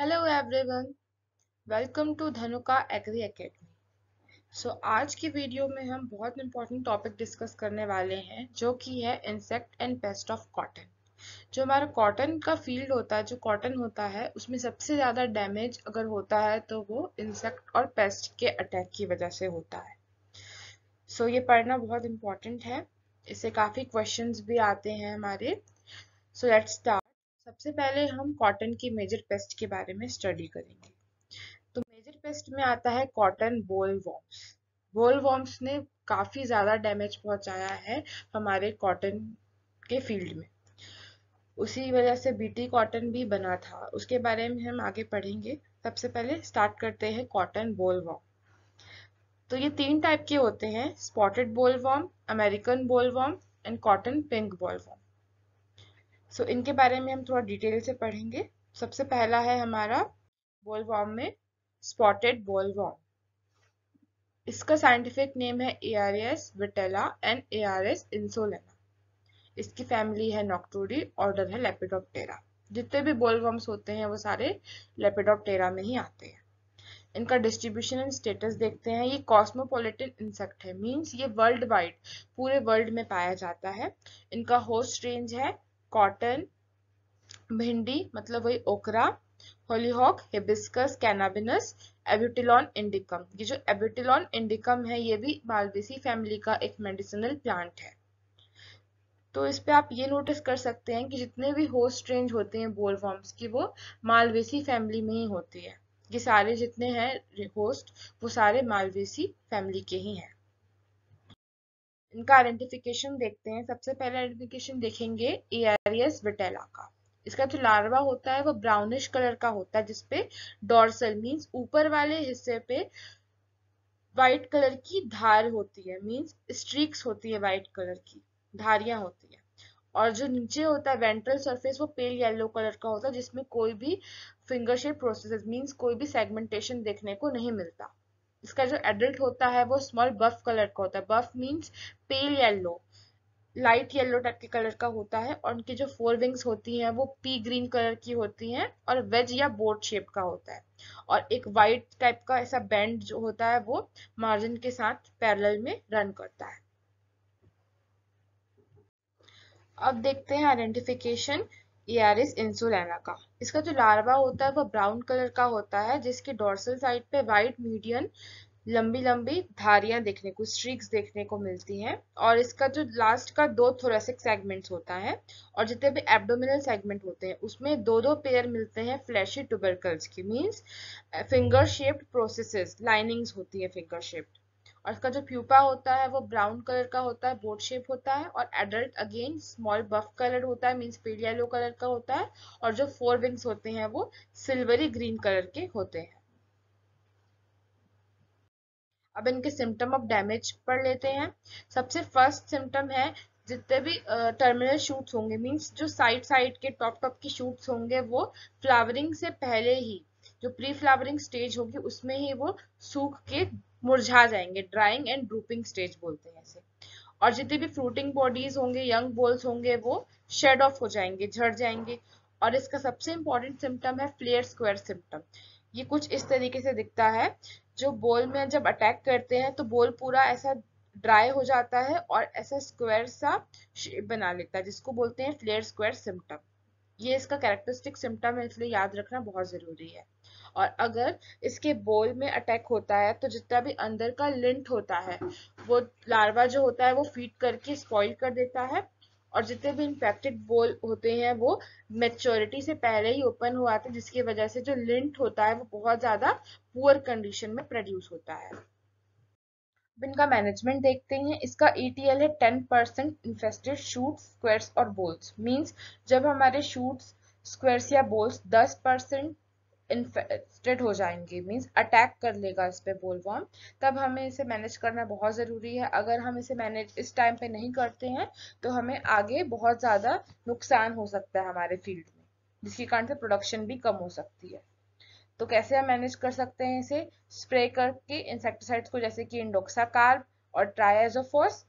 hello everyone welcome to Dhanuka agri academy so आज की video में हम बहुत इंपॉर्टेंट टॉपिक डिस्कस करने वाले हैं जो कि है insect and pest of cotton जो हमारा कॉटन का फील्ड होता है जो कॉटन होता है उसमें सबसे ज़्यादा डैमेज अगर होता है तो वो इंसेक्ट और पेस्ट के अटैक की वजह से होता है सो so, ये पढ़ना बहुत इम्पॉर्टेंट है इससे काफ़ी क्वेश्चंस भी आते हैं हमारे सो लेट्स स्टार्ट सबसे पहले हम कॉटन की मेजर पेस्ट के बारे में स्टडी करेंगे तो मेजर पेस्ट में आता है कॉटन बोल वॉम्स बोल वॉम्स ने काफ़ी ज़्यादा डैमेज पहुंचाया है हमारे कॉटन के फील्ड में उसी वजह से बीटी कॉटन भी बना था उसके बारे में हम आगे पढ़ेंगे सबसे पहले स्टार्ट करते हैं कॉटन बोल वॉम तो ये तीन टाइप के होते हैं spotted bollworm American bollworm and cotton pink bollworm so so, इनके बारे में हम थोड़ा डिटेल से पढ़ेंगे सबसे पहला है हमारा बोलवॉम में स्पॉटेड बोलवॉम इसका साइंटिफिक नेम है Earias vitella and Earias insulana इसकी फैमिली है नॉक्टोरी ऑर्डर है लेपिडोप्टेरा जितने भी बोलवॉम्स होते हैं वो सारे लेपिडोप्टेरा में ही आते हैं इनका डिस्ट्रीब्यूशन एंड स्टेटस देखते हैं ये कॉस्मोपोलिटन इंसेक्ट है मींस ये वर्ल्ड वाइड पूरे वर्ल्ड में पाया जाता है इनका होस्ट रेंज है कॉटन भिंडी मतलब वही ओकरा होलीहॉक हिबिस्कस कैनाबिनस एब्यूटिलॉन इंडिकम ये जो एब्यूटिलॉन इंडिकम है ये भी मालवेसी फैमिली का एक मेडिसिनल प्लांट है तो इस पे आप ये नोटिस कर सकते हैं कि जितने भी होस्ट रेंज होते हैं बोल फॉर्म्स की वो मालवेसी फैमिली में ही होती है ये सारे जितने हैं होस्ट वो सारे मालवेसी फैमिली के ही हैं इनका आइडेंटिफिकेशन देखते हैं सबसे पहले आइडेंटिफिकेशन देखेंगे एरियस विटेला का इसका जो लार्वा होता है वो ब्राउनिश कलर का होता है जिसपे डॉर्सल मीन्स ऊपर वाले हिस्से पे व्हाइट कलर की धार होती है मीन्स स्ट्रीक्स होती है व्हाइट कलर की धारियां होती है और जो नीचे होता है वेंट्रल सरफेस वो पेल येलो कलर का होता है जिसमें कोई भी फिंगर शेप प्रोसेस मीन्स कोई भी सेगमेंटेशन देखने को नहीं मिलता इसका जो एडल्ट होता है वो स्मॉल बफ कलर का होता है buff means pale yellow light yellow type के कलर का होता है और उनकी जो फोर विंग्स होती हैं वो पी ग्रीन कलर की होती हैं और वेज या बोर्ड शेप का होता है और एक वाइट टाइप का ऐसा बैंड जो होता है वो मार्जिन के साथ पैरेलल में रन करता है अब देखते हैं आइडेंटिफिकेशन एआरएस इंसुलना का इसका जो लार्वा होता है वो ब्राउन कलर का होता है जिसके डोर्सल साइड पे वाइट मीडियम लंबी लंबी धारियां देखने को स्ट्रीक्स देखने को मिलती हैं और इसका जो लास्ट का दो थोरेसिक सेगमेंट्स होता है और जितने भी एब्डोमिनल सेगमेंट होते हैं उसमें दो दो पेयर मिलते हैं फ्लैशी टूबरकल्स की means finger shaped processes linings होती है फिंगर शेप्ड और इसका जो प्यूपा होता है वो ब्राउन कलर का होता है बोट शेप होता है और adult again small buff colour होता है मीन्स पेड येलो कलर का होता है और जो फोर विंग्स होते हैं वो सिल्वरी ग्रीन कलर के होते हैं अब इनके सिम्टम ऑफ डैमेज पढ़ लेते हैं सबसे फर्स्ट सिम्टम है जितने भी टर्मिनल शूट्स होंगे मींस जो साइड साइड के टॉप टॉप की शूट्स होंगे वो फ्लावरिंग से पहले ही जो प्री फ्लावरिंग स्टेज होगी उसमें ही वो सूख के मुरझा जाएंगे ड्राइंग एंड ड्रूपिंग स्टेज बोलते हैं इसे और जितने भी फ्रूटिंग बॉडीज होंगे यंग बोल्स होंगे वो शेड ऑफ हो जाएंगे झड़ जाएंगे और इसका सबसे इंपॉर्टेंट सिम्टम है फ्लेयर स्क्वायर सिम्टम ये कुछ इस तरीके से दिखता है जो बोल में जब अटैक करते हैं तो बोल पूरा ऐसा ड्राई हो जाता है और ऐसा स्क्वायर सा शेप बना लेता है जिसको बोलते हैं फ्लेयर स्क्वायर सिम्टम ये इसका कैरेक्टरिस्टिक सिम्टम है इसलिए याद रखना बहुत ज़रूरी है और अगर इसके बोल में अटैक होता है तो जितना भी अंदर का लिंट होता है वो लार्वा जो होता है वो फीड करके स्पॉइल कर देता है और जितने भी इंफेक्टेड बोल होते हैं वो मेच्योरिटी से पहले ही ओपन हुआ था जिसकी वजह से जो लिंट होता है वो बहुत ज़्यादा पुअर कंडीशन में प्रोड्यूस होता है अब इनका मैनेजमेंट देखते हैं इसका ईटीएल e है ten percent infested shoot squares और बोल्स मींस जब हमारे शूट्स स्क्वेयर्स या बोल्स दस परसेंट इन्फेक्टेड हो जाएंगे मीन्स अटैक कर लेगा इस पर बोलवॉर्म तब हमें इसे मैनेज करना बहुत ज़रूरी है अगर हम इसे मैनेज इस टाइम पे नहीं करते हैं तो हमें आगे बहुत ज़्यादा नुकसान हो सकता है हमारे फील्ड में जिसके कारण से प्रोडक्शन भी कम हो सकती है तो कैसे हम मैनेज कर सकते हैं इसे स्प्रे करके इंसेक्टिसाइड्स को जैसे कि इंडोक्साकार्ब और ट्राइजोफोस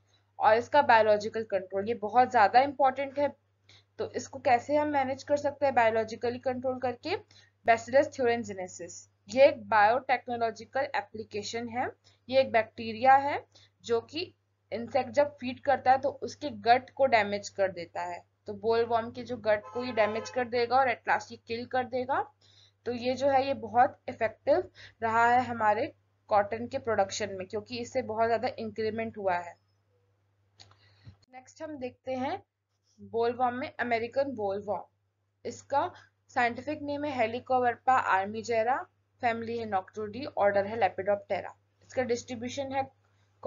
और इसका बायोलॉजिकल कंट्रोल ये बहुत ज़्यादा इंपॉर्टेंट है तो इसको कैसे हम मैनेज कर सकते हैं बायोलॉजिकली कंट्रोल करके बेसिलस थ्योरेंजिनेसिस ये एक बायोटेक्नोलॉजिकल एप्लीकेशन है ये एक बैक्टीरिया है जो कि इंसेक्ट जब फीड करता है तो उसके गट को डैमेज कर देता है तो बोल वॉर्म के जो गट को ये डैमेज कर देगा और एटलास्ट ये किल कर देगा तो ये जो है ये बहुत इफेक्टिव रहा है हमारे कॉटन के प्रोडक्शन में क्योंकि इससे बहुत ज़्यादा इंक्रीमेंट हुआ है नेक्स्ट हम देखते हैं बोलवॉम में अमेरिकन बोलवॉम इसका साइंटिफिक नेम है हेलिकोवर्पा आर्मीजेरा फैमिली है नॉक्टोडी ऑर्डर है लेपिडोप्टेरा इसका डिस्ट्रीब्यूशन है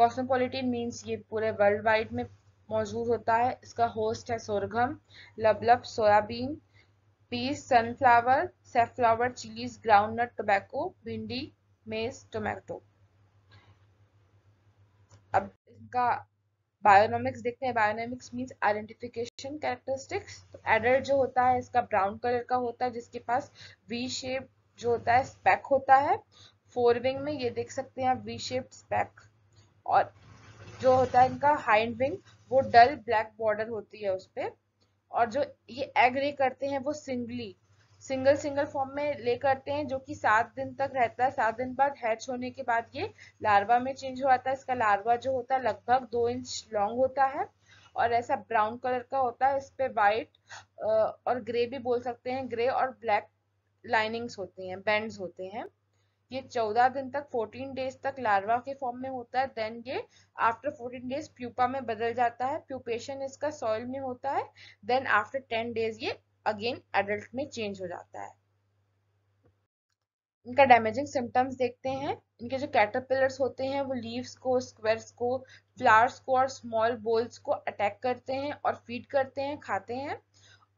कॉस्मोपोलिटन मीन्स ये पूरे वर्ल्ड वाइड में मौजूद होता है इसका होस्ट है sorghum lablab soybean peas sunflower safflower chillies groundnut tobacco भिंडी मेज टोमेटो अब इनका बायोनॉमिक्स देखते हैं बायोनॉमिक्स मीन्स आइडेंटिफिकेशन कैरेक्टरिस्टिक्स तो एडल्ट जो होता है इसका ब्राउन कलर का होता है जिसके पास वी शेप जो होता है स्पैक होता है फोर विंग में ये देख सकते हैं आप वी शेप स्पैक और जो होता है इनका हाइंड विंग वो डल ब्लैक बॉर्डर होती है उस पर और जो ये एग्री करते हैं वो सिंगली सिंगल सिंगल फॉर्म में ले करते हैं जो कि सात दिन तक रहता है सात दिन बाद हैच होने के बाद ये लार्वा में चेंज हो जाता है इसका लार्वा जो होता है लगभग दो इंच लॉन्ग होता है और ऐसा ब्राउन कलर का होता है इस पे वाइट और ग्रे भी बोल सकते हैं ग्रे और ब्लैक लाइनिंग्स होती हैं बैंड होते हैं ये चौदह दिन तक फोर्टीन डेज तक लार्वा के फॉर्म में होता है देन ये आफ्टर फोर्टीन डेज प्यूपा में बदल जाता है प्यूपेशन इसका सॉइल में होता है देन आफ्टर टेन डेज ये अगेन एडल्ट में चेंज हो जाता है इनका डैमेजिंग सिम्टम्स देखते हैं इनके जो कैटरपिलर्स होते हैं वो लीव्स को स्क्वेयर्स को फ्लावर्स को और स्मॉल बोल्स को अटैक करते हैं और फीड करते हैं खाते हैं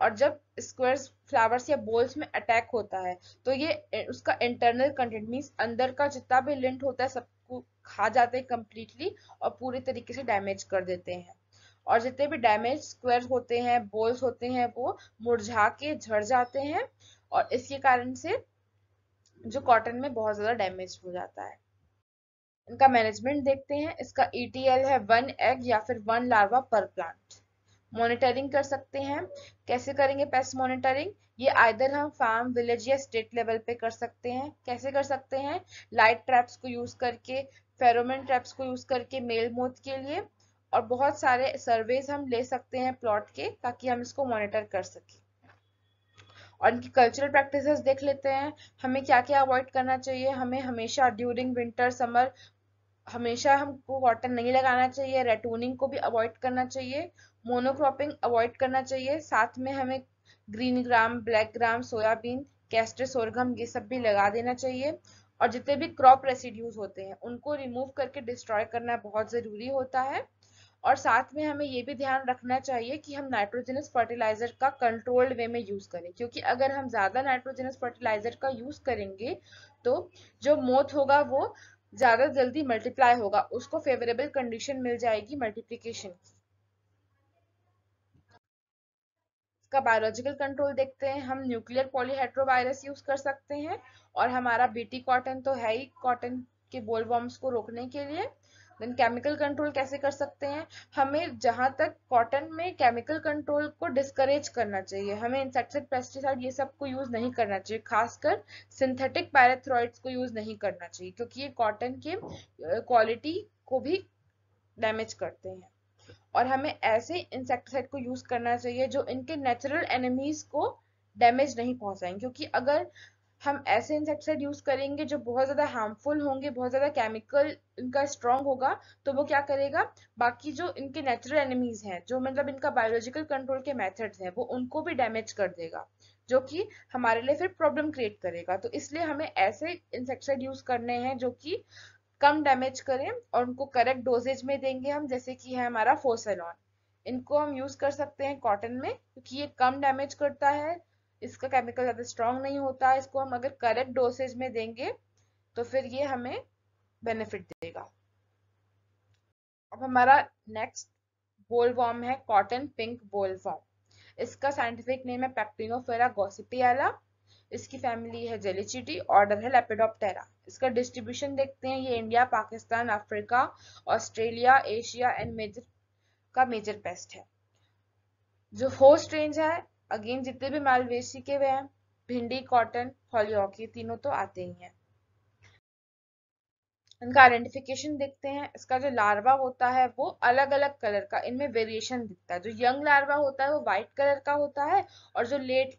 और जब स्क्वेयर्स फ्लावर्स या बोल्स में अटैक होता है तो ये उसका इंटरनल कंटेंट मीन्स अंदर का जितना भी लिंट होता है सबको खा जाते हैं कम्प्लीटली और पूरे तरीके से डैमेज कर देते हैं और जितने भी डैमेज स्क्वेयर होते हैं बोल्स होते हैं वो मुरझा के झड़ जाते हैं और इसके कारण से जो कॉटन में बहुत ज़्यादा डैमेज हो जाता है इनका मैनेजमेंट देखते हैं इसका ईटीएल e है वन एग या फिर वन लार्वा पर प्लांट मॉनिटरिंग कर सकते हैं कैसे करेंगे पेस्ट मॉनिटरिंग ये आइदर हम फार्म विलेज या स्टेट लेवल पे कर सकते हैं कैसे कर सकते हैं लाइट ट्रैप्स को यूज करके फेरोमेन ट्रैप्स को यूज करके मेल मोथ के लिए और बहुत सारे सर्वेज हम ले सकते हैं प्लॉट के ताकि हम इसको मॉनिटर कर सकें और इनकी कल्चरल प्रैक्टिसेस देख लेते हैं हमें क्या क्या अवॉइड करना चाहिए हमें हमेशा ड्यूरिंग विंटर समर हमेशा हमको कॉटन नहीं लगाना चाहिए रेटूनिंग को भी अवॉइड करना चाहिए मोनोक्रॉपिंग अवॉइड करना चाहिए साथ में हमें green gram black gram soybean castor sorghum ये सब भी लगा देना चाहिए और जितने भी क्रॉप रेसिड्यूज होते हैं उनको रिमूव करके डिस्ट्रॉय करना बहुत ज़रूरी होता है और साथ में हमें ये भी ध्यान रखना चाहिए कि हम नाइट्रोजनस फर्टिलाइजर का कंट्रोल्ड वे में यूज़ करें क्योंकि अगर हम ज़्यादा नाइट्रोजनस फर्टिलाइजर का यूज़ करेंगे तो जो मोथ होगा वो ज़्यादा जल्दी मल्टीप्लाई होगा उसको फेवरेबल कंडीशन मिल जाएगी मल्टीप्लीकेशन का बायोलॉजिकल कंट्रोल देखते हैं हम न्यूक्लियर पॉलीहाइड्रोवायरस यूज कर सकते हैं और हमारा बीटी कॉटन तो है ही कॉटन के बोलवॉर्म्स को रोकने के लिए देन केमिकल कंट्रोल कैसे कर सकते हैं हमें जहाँ तक कॉटन में केमिकल कंट्रोल को डिस्करेज करना चाहिए हमें इंसेक्टिसाइड पेस्टिसाइड ये सब को यूज़ नहीं करना चाहिए खासकर सिंथेटिक पैराथ्रॉइड्स को यूज़ नहीं करना चाहिए क्योंकि ये कॉटन के क्वालिटी को भी डैमेज करते हैं और हमें ऐसे इंसेक्टिसाइड को यूज़ करना चाहिए जो इनके नेचुरल एनिमीज़ को डैमेज नहीं पहुंचाएंगे क्योंकि अगर हम ऐसे इंसेक्टिसाइड यूज करेंगे जो बहुत ज्यादा हार्मफुल होंगे बहुत ज्यादा केमिकल इनका स्ट्रांग होगा तो वो क्या करेगा बाकी जो इनके नेचुरल एनिमीज हैं जो मतलब इनका बायोलॉजिकल कंट्रोल के मेथड्स हैं वो उनको भी डैमेज कर देगा जो कि हमारे लिए फिर प्रॉब्लम क्रिएट करेगा तो इसलिए हमें ऐसे इंसेक्टिसाइड यूज करने हैं जो कि कम डैमेज करें और उनको करेक्ट डोजेज में देंगे हम जैसे कि है हमारा फोसेलॉन इनको हम यूज कर सकते हैं कॉटन में क्योंकि ये कम डैमेज करता है इसका केमिकल ज़्यादा स्ट्रांग नहीं होता इसको हम अगर करेक्ट डोसेज में देंगे तो फिर ये हमें बेनिफिट देगा अब हमारा नेक्स्ट बोलवॉर्म है कॉटन पिंक बोलवॉर्म इसका साइंटिफिक नेम है पैक्टिनोफेरा गोसिपियाला इसकी फैमिली है जेलीचिटी ऑर्डर है लेपिडोप्टेरा इसका डिस्ट्रीब्यूशन देखते हैं ये India Pakistan Africa Australia Asia and major का मेजर पेस्ट है जो होस्ट रेंज है अगेन जितने भी मालवेशी के वे हैं भिंडी कॉटन हॉलियॉक ये तीनों तो आते ही हैं इनका आइडेंटिफिकेशन देखते हैं इसका जो लार्वा होता है वो अलग अलग कलर का इनमें वेरिएशन दिखता है जो यंग लार्वा होता है वो व्हाइट कलर का होता है और जो लेट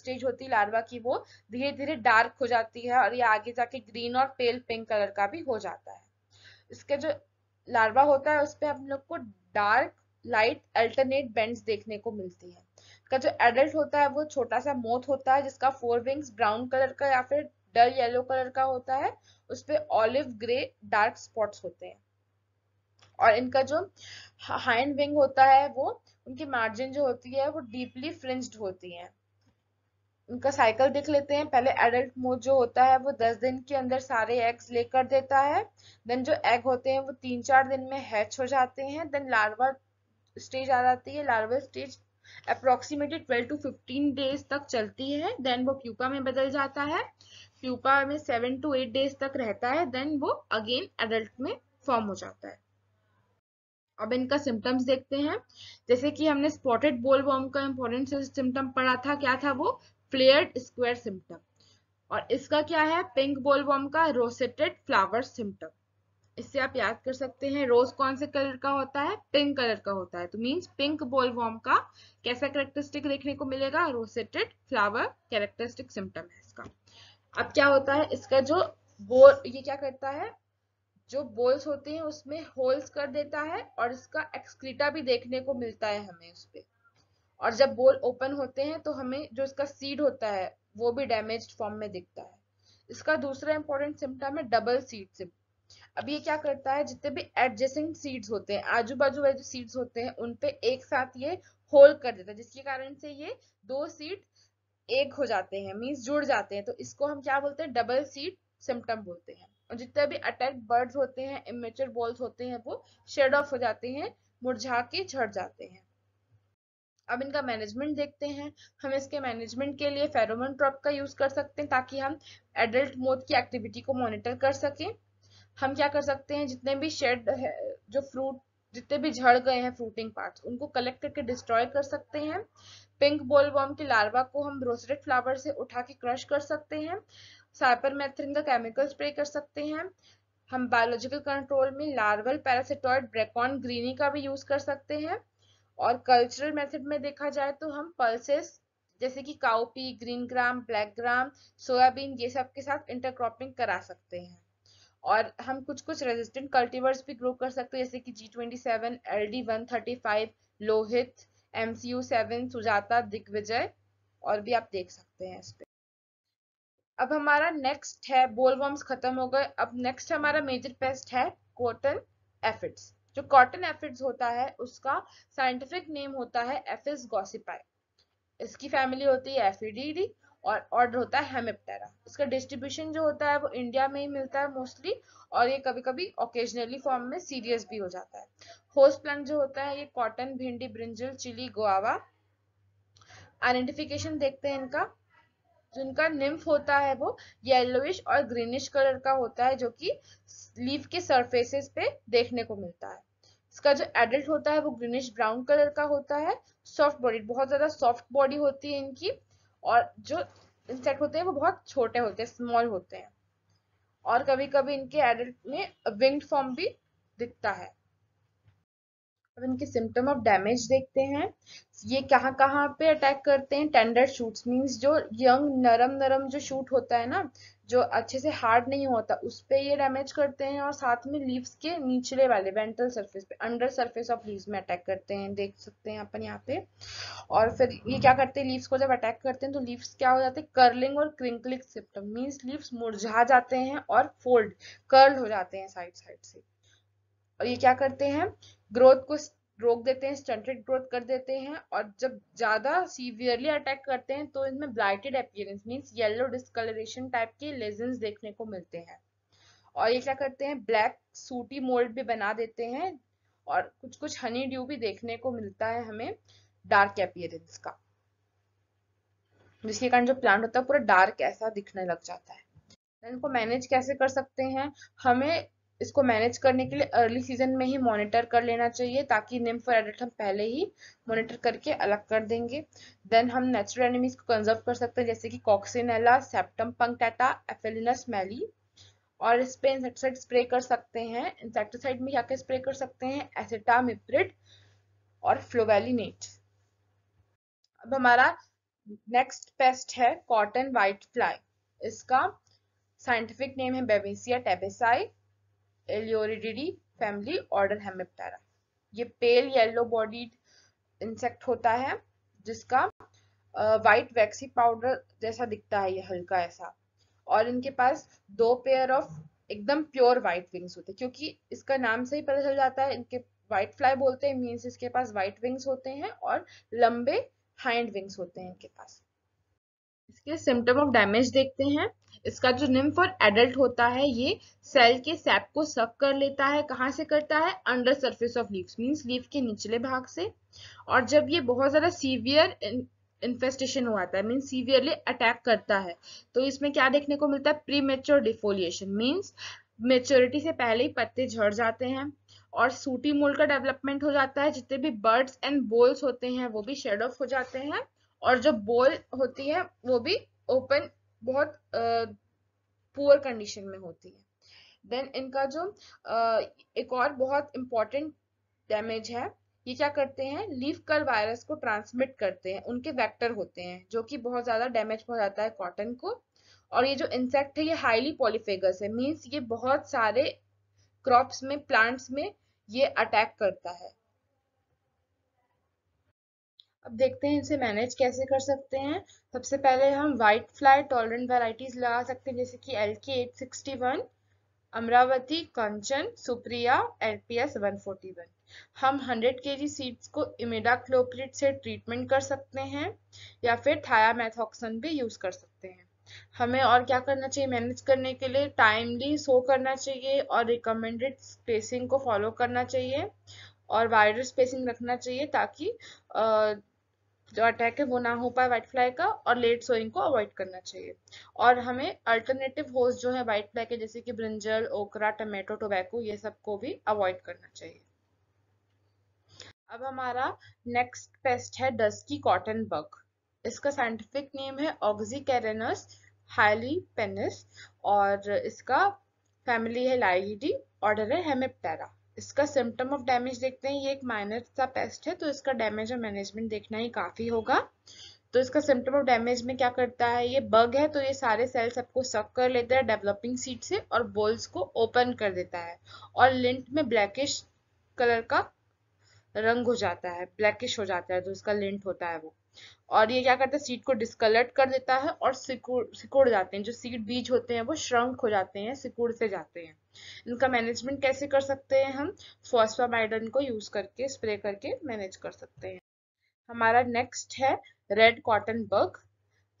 स्टेज होती है लार्वा की वो धीरे धीरे डार्क हो जाती है और ये आगे जाके ग्रीन और पेल पिंक कलर का भी हो जाता है इसका जो लार्वा होता है उस पर हम लोग को डार्क लाइट अल्टरनेट बेंड्स देखने को मिलती है का जो एडल्ट होता है वो छोटा सा मोथ होता है जिसका फोर विंग्स ब्राउन कलर का या फिर डल येलो कलर का होता है उस पर ऑलिव ग्रे डार्क स्पॉट्स होते हैं और इनका जो हाइंड विंग होता है वो उनकी मार्जिन जो होती है वो डीपली फ्रिंज्ड होती है उनका साइकिल देख लेते हैं पहले एडल्ट मोथ जो होता है वो दस दिन के अंदर सारे एग्स लेकर देता है देन जो एग होते हैं वो तीन चार दिन में हैच हो जाते हैं देन लार्वा स्टेज आ जाती है larva stage approximately 12 to 15 days तक चलती है देन वो प्यूपा में बदल जाता है प्यूपा में 7 टू 8 डेज तक रहता है देन वो अगेन एडल्ट में फॉर्म हो जाता है अब इनका सिम्टम्स देखते हैं जैसे कि हमने स्पॉटेड बोल वॉर्म का इम्पोर्टेंट सिम्टम पढ़ा था क्या था वो फ्लेयर्ड स्क्वेयर सिम्टम और इसका क्या है पिंक बोल वॉर्म का रोसेटेड फ्लावर सिम्टम इससे आप याद कर सकते हैं रोज कौन से कलर का होता है पिंक कलर का होता है तो मींस पिंक बोलवॉर्म का कैसा कैरेक्टरिस्टिक देखने को मिलेगा रोसेटेड फ्लावर कैरेक्टरिस्टिक सिम्टम है इसका अब क्या होता है इसका जो बोल ये क्या करता है जो बोल्स होते हैं उसमें होल्स कर देता है और इसका एक्सक्रीटा भी देखने को मिलता है हमें उस पर और जब बोल ओपन होते हैं तो हमें जो इसका सीड होता है वो भी डैमेज फॉर्म में दिखता है इसका दूसरा इंपॉर्टेंट सिम्टम है डबल सीड सिम्टम अब ये क्या करता है जितने भी एडजेसेंट सीड्स होते हैं आजू बाजू वाले जो सीड्स होते हैं उन पे एक साथ ये होल कर देता है जिसके कारण से ये दो सीड एक हो जाते हैं मीन्स जुड़ जाते हैं तो इसको हम क्या बोलते हैं डबल सीड सिम्टम बोलते हैं और जितने भी अटैक बर्ड्स होते हैं इमेचर बॉल्स होते हैं वो शेड ऑफ हो जाते हैं मुरझा के झड़ जाते हैं अब इनका मैनेजमेंट देखते हैं हम इसके मैनेजमेंट के लिए फेरोमोन ट्रॉप का यूज कर सकते हैं ताकि हम एडल्ट मोड की एक्टिविटी को मॉनिटर कर सकें हम क्या कर सकते हैं जितने भी शेड है जो फ्रूट जितने भी झड़ गए हैं फ्रूटिंग पार्ट्स उनको कलेक्ट करके डिस्ट्रॉय कर सकते हैं पिंक बोलबॉम के लार्वा को हम रोसरेट फ्लावर से उठा के क्रश कर सकते हैं साइपर मैथ्रिन का केमिकल स्प्रे कर सकते हैं हम बायोलॉजिकल कंट्रोल में लार्वल पैरासिटॉइड ब्रेकॉन ग्रीनी का भी यूज कर सकते हैं और कल्चरल मेथड में देखा जाए तो हम पल्सेस जैसे कि cowpea green gram black gram soybean ये सब के साथ इंटरक्रॉपिंग करा सकते हैं और हम कुछ कुछ रेजिस्टेंट कल्टीवर्स भी ग्रो कर सकते हैं जैसे कि G twenty seven L D one thirty five Lohit M C U seven Sujata Digvijay और भी आप देख सकते हैं इस पर अब हमारा नेक्स्ट है बोलवॉर्म्स खत्म हो गए अब नेक्स्ट हमारा मेजर पेस्ट है कॉटन एफिड्स जो कॉटन एफिड्स होता है उसका साइंटिफिक नेम होता है एफिस गॉसिपाई इसकी फैमिली होती है एफिडीडी और ऑर्डर होता है हेमिप्टेरा इसका डिस्ट्रीब्यूशन जो होता है वो इंडिया में ही मिलता है मोस्टली और ये कभी कभी ओकेजनली फॉर्म में सीरियस भी हो जाता है होस्ट प्लांट जो होता है ये कॉटन भिंडी ब्रिंजल चिली गोआवा आइडेंटिफिकेशन देखते हैं इनका जिनका निम्फ होता है वो येलोइश और ग्रीनिश कलर का होता है जो कि लीफ के सरफेसेस पे देखने को मिलता है इसका जो एडल्ट होता है वो ग्रीनिश ब्राउन कलर का होता है सॉफ्ट बॉडी बहुत ज्यादा सॉफ्ट बॉडी होती है इनकी और जो इंसेक्ट होते हैं वो बहुत छोटे होते हैं स्मॉल होते हैं और कभी कभी इनके एडल्ट में विंग्ड फॉर्म भी दिखता है अब इनके सिम्टम ऑफ डैमेज देखते हैं ये कहाँ कहाँ पे अटैक करते हैं टेंडर शूट्स मींस जो यंग नरम नरम जो शूट होता है ना जो अच्छे से हार्ड नहीं होता उस पर ये डैमेज करते हैं और साथ में लीव्स के निचले वाले वेंटल सरफेस पे अंडर सरफेस ऑफ लीव्स में अटैक करते हैं देख सकते हैं अपन यहाँ पे और फिर ये क्या करते हैं लीव्स को जब अटैक करते हैं तो लीव्स क्या हो जाते हैं कर्लिंग और क्रिंकलिंग सिम्टम मीन्स लीव्स मुरझा जाते हैं और फोल्ड कर्ल हो जाते हैं साइड साइड से और ये क्या करते हैं ग्रोथ को रोक देते हैं स्टंटेड ग्रोथ कर देते हैं और जब ज़्यादा सीवियरली अटैक करते हैं तो इनमें blighted appearance means yellow discolouration type के लेजन देखने को मिलते हैं और ये क्या करते हैं ब्लैक सूटी मोल्ड भी बना देते हैं और कुछ कुछ हनी ड्यू भी देखने को मिलता है हमें डार्क अपियरेंस का जिसके कारण जो प्लांट होता है पूरा डार्क ऐसा दिखने लग जाता है इनको मैनेज कैसे कर सकते हैं हमें इसको मैनेज करने के लिए अर्ली सीजन में ही मॉनिटर कर लेना चाहिए ताकि निम्फ और एडल्ट हम पहले ही मॉनिटर करके अलग कर देंगे देन हम नेचुरल एनिमीज को कंजर्व कर सकते हैं जैसे कि कॉक्सिनेला सेप्टम पंक्टेटा एफेलिनस मैली और इस पर इंसेक्टिसाइड स्प्रे कर सकते हैं इंसेक्टिसाइड में क्या क्या स्प्रे कर सकते हैं एसिटामिप्रिड और फ्लोवेलिनेट अब हमारा नेक्स्ट पेस्ट है कॉटन वाइट फ्लाई इसका साइंटिफिक नेम है बेवेसिया टेबेसाई एलियोरिडी फैमिली ऑर्डर हेमिप्टेरा ये पेल येलो बॉडीड इंसेक्ट होता है जिसका वाइट वैक्सी पाउडर जैसा दिखता है ये हल्का ऐसा और इनके पास दो पेयर ऑफ एकदम प्योर वाइट विंग्स होते हैं क्योंकि इसका नाम से ही पता चल जाता है इनके व्हाइट फ्लाई बोलते हैं मीन्स इसके पास व्हाइट विंग्स होते हैं और लंबे हाइंड विंग्स होते हैं इनके पास इसके सिम्टम ऑफ डैमेज देखते हैं इसका जो और एडल्ट होता है ये सेल के सैप को सक कर लेता है कहाँ से करता है under surface of leaves means leaf के निचले भाग से और जब ये बहुत ज़्यादा सीवियर इन्फेस्टेशन हुआ था मीन्स सीवियरली अटैक करता है तो इसमें क्या देखने को मिलता है premature defoliation means maturity से पहले ही पत्ते झड़ जाते हैं और सूटी मोल का डेवलपमेंट हो जाता है जितने भी बर्ड्स एंड बोल्स होते हैं वो भी शेड ऑफ हो जाते हैं और जो बोल होती है वो भी ओपन बहुत पुअर कंडीशन में होती है देन इनका जो uh, एक और बहुत इम्पॉर्टेंट डैमेज है ये क्या करते हैं लीफ कल वायरस को ट्रांसमिट करते हैं उनके वेक्टर होते हैं जो कि बहुत ज़्यादा डैमेज हो जाता है कॉटन को और ये जो इंसेक्ट है ये हाईली पॉलीफेगस है मीन्स ये बहुत सारे क्रॉप्स में प्लांट्स में ये अटैक करता है अब देखते हैं इसे मैनेज कैसे कर सकते हैं सबसे पहले हम वाइट फ्लाई टॉलरेंट वैराइटीज लगा सकते हैं जैसे कि L K eight sixty one Amravati Kanchan Supriya L P S one forty one हम हंड्रेड के जी सीड्स को क्लोप्रिट से ट्रीटमेंट कर सकते हैं या फिर थाया मैथॉक्सन भी यूज़ कर सकते हैं हमें और क्या करना चाहिए मैनेज करने के लिए टाइमली सो करना चाहिए और रिकमेंडेड स्पेसिंग को फॉलो करना चाहिए और वायरस स्पेसिंग रखना चाहिए ताकि जो अटैक है वो ना हो पाए व्हाइट फ्लाई का और लेट सोइंग को अवॉइड करना चाहिए और हमें अल्टरनेटिव होस्ट जो है व्हाइट फ्लाई के जैसे कि ब्रिंजल ओकरा टमेटो टोबैको ये सब को भी अवॉइड करना चाहिए अब हमारा नेक्स्ट पेस्ट है डस्की कॉटन बग इसका साइंटिफिक नेम है ऑक्सिकैरेनस हाइली पेनिस और इसका फैमिली है लाइडी ऑर्डर है हेमिप्टेरा इसका सिम्टम ऑफ डैमेज देखते हैं ये एक माइनर सा पेस्ट है तो इसका डैमेज और मैनेजमेंट देखना ही काफ़ी होगा तो इसका सिम्टम ऑफ डैमेज में क्या करता है ये बग है तो ये सारे सेल्स आपको सक कर लेता है डेवलपिंग सीट से और बोल्स को ओपन कर देता है और लिंट में ब्लैकिश कलर का रंग हो जाता है ब्लैकिश हो जाता है तो इसका लिंट होता है वो और ये क्या करता है सीट को डिस्कलर्ट कर देता है और सिकुड़ सिकुड़ जाते हैं जो सीट बीज होते हैं वो श्रंक हो जाते हैं सिकुड़ से जाते हैं इनका मैनेजमेंट कैसे कर सकते हैं हम फॉस्फामाइडन को यूज करके स्प्रे करके मैनेज कर सकते हैं हमारा नेक्स्ट है रेड कॉटन बग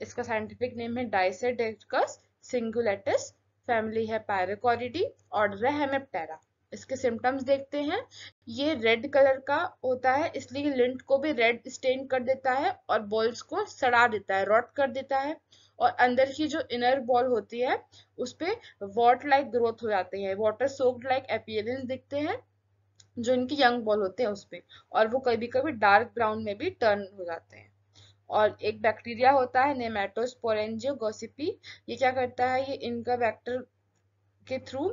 इसका साइंटिफिक नेम है डाइसेडेक्स सिंगुलेटिस फैमिली है पैराकोरिडी ऑर्डर है हेमेप्टेरा इसके सिम्टम्स देखते हैं ये रेड कलर का होता है इसलिए लिंट को भी रेड स्टेन कर देता है और बॉल्स को सड़ा देता है रॉट कर देता है और अंदर की जो इनर बॉल होती है उस पर वॉट लाइक ग्रोथ हो जाते हैं वॉटर सोक्ड लाइक अपियरेंस दिखते हैं जो इनके यंग बॉल होते हैं उसपे और वो कभी कभी डार्क ब्राउन में भी टर्न हो जाते हैं और एक बैक्टीरिया होता है नेमेटोस्पोरेंजियो गोसिपी ये क्या करता है ये इनका बैक्टर के थ्रू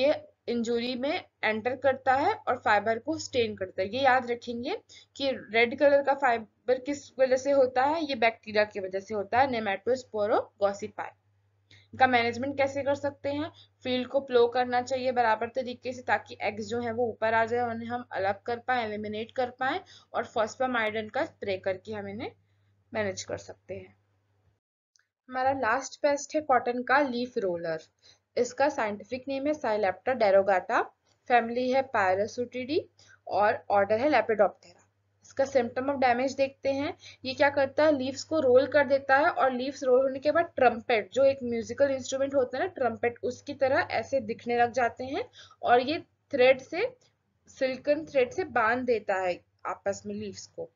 ये इंजुरी में एंटर करता है और फाइबर को स्टेन करता है ये याद रखेंगे कि रेड कलर का फाइबर किस वजह से होता है ये बैक्टीरिया की वजह से होता है नेमेटोस्पोरोगोसिपाई इनका मैनेजमेंट कैसे कर सकते हैं फील्ड को प्लो करना चाहिए बराबर तरीके से ताकि एग्स जो है वो ऊपर आ जाए उन्हें हम अलग कर पाए एलिमिनेट कर पाए और फॉस्फामाइडन का स्प्रे करके हम इन्हें मैनेज कर सकते हैं हमारा लास्ट पेस्ट है कॉटन का लीफ रोलर इसका साइंटिफिक नेम है साइलेप्टा डेरोगाटा फैमिली है पैरासुटिडी और ऑर्डर है लेपेडोप्टेरा इसका सिम्टम ऑफ डैमेज देखते हैं ये क्या करता है लीव्स को रोल कर देता है और लीव्स रोल होने के बाद ट्रम्पेट जो एक म्यूजिकल इंस्ट्रूमेंट होता है ना ट्रम्पेट उसकी तरह ऐसे दिखने लग जाते हैं और ये थ्रेड से सिल्कन थ्रेड से बांध देता है आपस में लीव्स को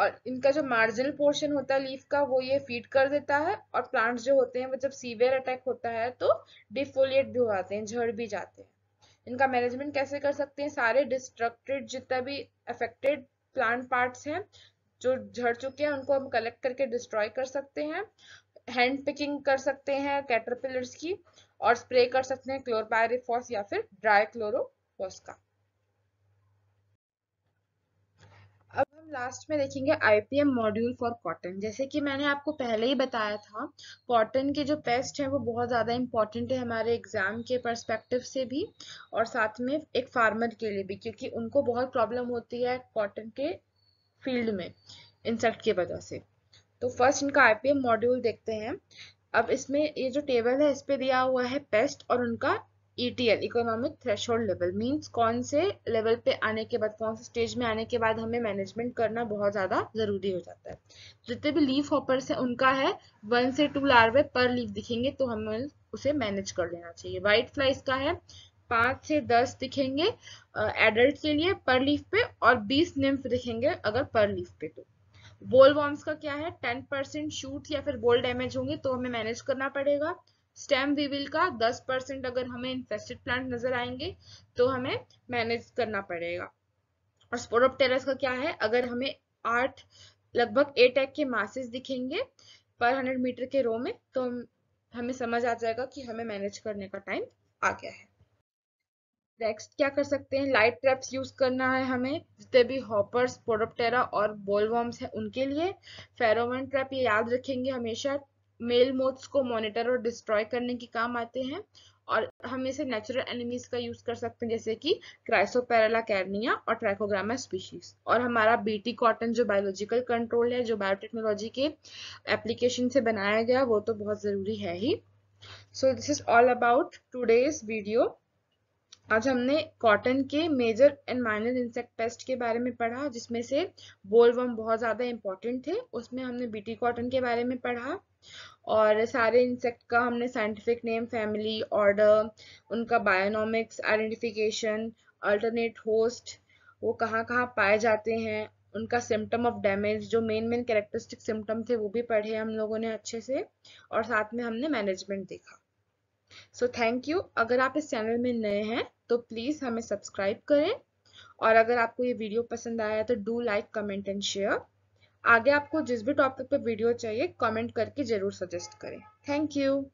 और इनका जो मार्जिनल पोर्शन होता है लीफ का वो ये फीड कर देता है और प्लांट्स जो होते हैं वो जब सीवियर अटैक होता है तो डिफोलिएट भी हो जाते हैं झड़ भी जाते हैं इनका मैनेजमेंट कैसे कर सकते हैं सारे डिस्ट्रक्टेड जितना भी अफेक्टेड प्लांट पार्ट्स हैं जो झड़ चुके हैं उनको हम कलेक्ट करके डिस्ट्रॉय कर सकते हैं हैंड पिकिंग कर सकते हैं कैटरपिलर्स की और स्प्रे कर सकते हैं क्लोरपायरिफॉस या फिर ड्राई क्लोरोफॉस का लास्ट में देखेंगे आईपीएम मॉड्यूल फॉर कॉटन जैसे कि मैंने आपको पहले ही बताया था कॉटन के जो पेस्ट है वो बहुत ज़्यादा इम्पॉर्टेंट है हमारे एग्जाम के परस्पेक्टिव से भी और साथ में एक फार्मर के लिए भी क्योंकि उनको बहुत प्रॉब्लम होती है कॉटन के फील्ड में इंसेक्ट की वजह से तो फर्स्ट इनका आईपीएम मॉड्यूल देखते हैं अब इसमें ये जो टेबल है इस पर दिया हुआ है पेस्ट और उनका ETL economic threshold level means कौन से लेवल पे आने के बाद कौन से स्टेज में आने के बाद हमें मैनेजमेंट करना बहुत ज्यादा जरूरी हो जाता है जितने भी लीफ हॉपर्स है उनका है वन से टू लार्वे पर लीफ दिखेंगे तो हमें उसे मैनेज कर लेना चाहिए व्हाइट फ्लाइज का है पांच से दस दिखेंगे एडल्ट के लिए पर लीफ पे और बीस निम्फ दिखेंगे अगर पर लीफ पे तो बोल वॉर्म्स का क्या है टेन परसेंट शूट या फिर बोल डैमेज होंगे तो हमें मैनेज करना पड़ेगा स्टेम वीविल का 10 परसेंट अगर हमें इन्फेस्टेड प्लांट नजर आएंगे तो हमें मैनेज करना पड़ेगा और स्पोरोप्टेरस का क्या है अगर हमें आठ लगभग एट एग के मासेस दिखेंगे पर हंड्रेड मीटर के रो में तो हमें समझ आ जाएगा कि हमें मैनेज करने का टाइम आ गया है नेक्स्ट क्या कर सकते हैं लाइट ट्रैप्स यूज करना है हमें जितने भी हॉपर्स पोडोप्टेरा और बोलवॉर्म्स हैं उनके लिए फेरोमन ट्रैप ये याद रखेंगे हमेशा मेल मोड्स को मॉनिटर और डिस्ट्रॉय करने के काम आते हैं और हम इसे नेचुरल एनिमीज का यूज कर सकते हैं जैसे कि क्राइसोपेरला कैर्निया और ट्रैकोग्रामा स्पीशीज और हमारा बीटी कॉटन जो बायोलॉजिकल कंट्रोल है जो बायोटेक्नोलॉजी के एप्लीकेशन से बनाया गया वो तो बहुत जरूरी है ही so this is all about today's video आज हमने कॉटन के major and minor insect pest के बारे में पढ़ा जिसमें से बोलवम बहुत ज़्यादा इंपॉर्टेंट थे उसमें हमने बीटी कॉटन के बारे में पढ़ा और सारे इंसेक्ट का हमने साइंटिफिक नेम फैमिली ऑर्डर उनका बायोनॉमिक्स आइडेंटिफिकेशन अल्टरनेट होस्ट वो कहाँ कहाँ पाए जाते हैं उनका सिम्टम ऑफ डैमेज जो मेन मेन कैरेक्टरिस्टिक सिम्टम थे वो भी पढ़े हम लोगों ने अच्छे से और साथ में हमने मैनेजमेंट देखा सो थैंक यू अगर आप इस चैनल में नए हैं तो प्लीज़ हमें सब्सक्राइब करें और अगर आपको ये वीडियो पसंद आया तो do like comment and share आगे आपको जिस भी टॉपिक पे वीडियो चाहिए कमेंट करके जरूर सजेस्ट करें थैंक यू